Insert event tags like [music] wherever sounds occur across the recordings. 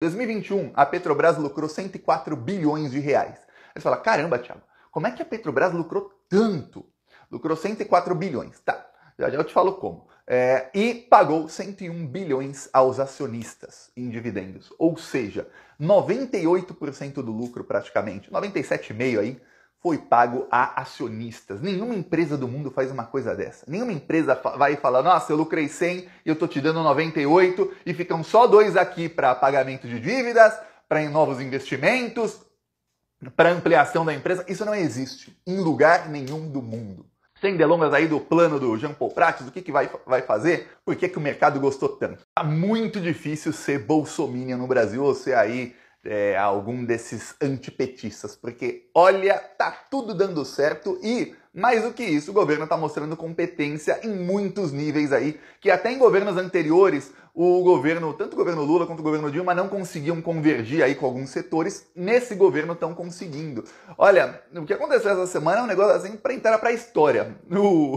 2021, a Petrobras lucrou 104 bilhões de reais. Aí você fala, caramba, Thiago, como é que a Petrobras lucrou tanto? Lucrou 104 bilhões, tá. Já, já eu te falo como. É, e pagou 101 bilhões aos acionistas em dividendos. Ou seja, 98% do lucro praticamente, 97,5% aí, foi pago a acionistas. Nenhuma empresa do mundo faz uma coisa dessa. Nenhuma empresa vai falar: "Nossa, eu lucrei 100 e eu tô te dando 98 e ficam só dois aqui para pagamento de dívidas, para novos investimentos, para ampliação da empresa". Isso não existe em lugar nenhum do mundo. Sem delongas aí do plano do Jean Paul Prates, o que, que vai, vai fazer? Por que, que o mercado gostou tanto? Tá muito difícil ser bolsominion no Brasil ou ser aí é, algum desses antipetistas, porque olha, tá tudo dando certo e, mais do que isso, o governo está mostrando competência em muitos níveis aí, que até em governos anteriores, o governo, tanto o governo Lula quanto o governo Dilma, não conseguiam convergir aí com alguns setores, nesse governo estão conseguindo. Olha, o que aconteceu essa semana é um negócio assim para entrar para a história. O,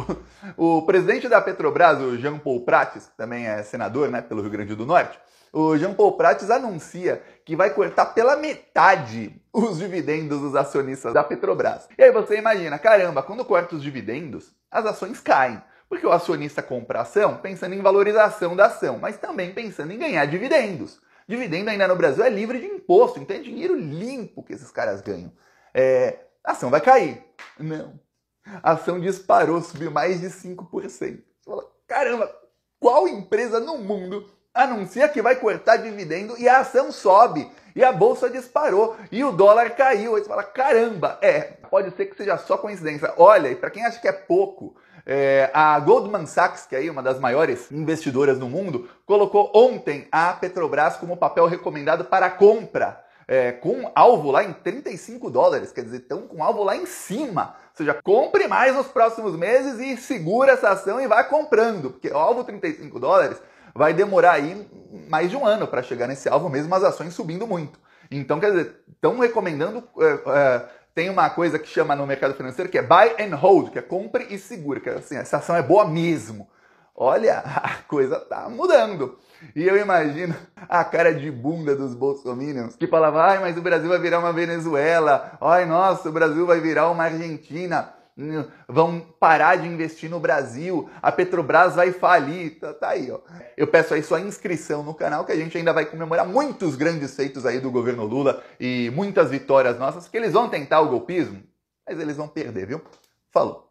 o presidente da Petrobras, o Jean Paul Prates, que também é senador né, pelo Rio Grande do Norte, o Jean Paul Prates anuncia que vai cortar pela metade os dividendos dos acionistas da Petrobras. E aí você imagina, caramba, quando corta os dividendos, as ações caem. Porque o acionista compra a ação pensando em valorização da ação, mas também pensando em ganhar dividendos. Dividendo ainda no Brasil é livre de imposto, então é dinheiro limpo que esses caras ganham. É, a ação vai cair. Não. A ação disparou, subiu mais de 5%. Você fala, caramba, qual empresa no mundo anuncia que vai cortar dividendo e a ação sobe. E a bolsa disparou e o dólar caiu. Aí você fala: caramba, é, pode ser que seja só coincidência. Olha, e para quem acha que é pouco, é, a Goldman Sachs, que é uma das maiores investidoras do mundo, colocou ontem a Petrobras como papel recomendado para compra. É, com alvo lá em 35 dólares, quer dizer, estão com alvo lá em cima. Ou seja, compre mais nos próximos meses e segura essa ação e vá comprando, porque o alvo 35 dólares vai demorar aí mais de um ano para chegar nesse alvo, mesmo as ações subindo muito. Então, quer dizer, estão recomendando. É, é, tem uma coisa que chama no mercado financeiro que é buy and hold, que é compre e segure, que é assim, essa ação é boa mesmo. Olha, [laughs] a coisa tá mudando. E eu imagino a cara de bunda dos bolsominions que falava, ai, mas o Brasil vai virar uma Venezuela, ai, nossa, o Brasil vai virar uma Argentina vão parar de investir no Brasil, a Petrobras vai falir, tá, tá, aí, ó. Eu peço aí sua inscrição no canal que a gente ainda vai comemorar muitos grandes feitos aí do governo Lula e muitas vitórias nossas, que eles vão tentar o golpismo, mas eles vão perder, viu? Falou.